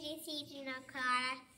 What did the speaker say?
DJ Sage Nakara.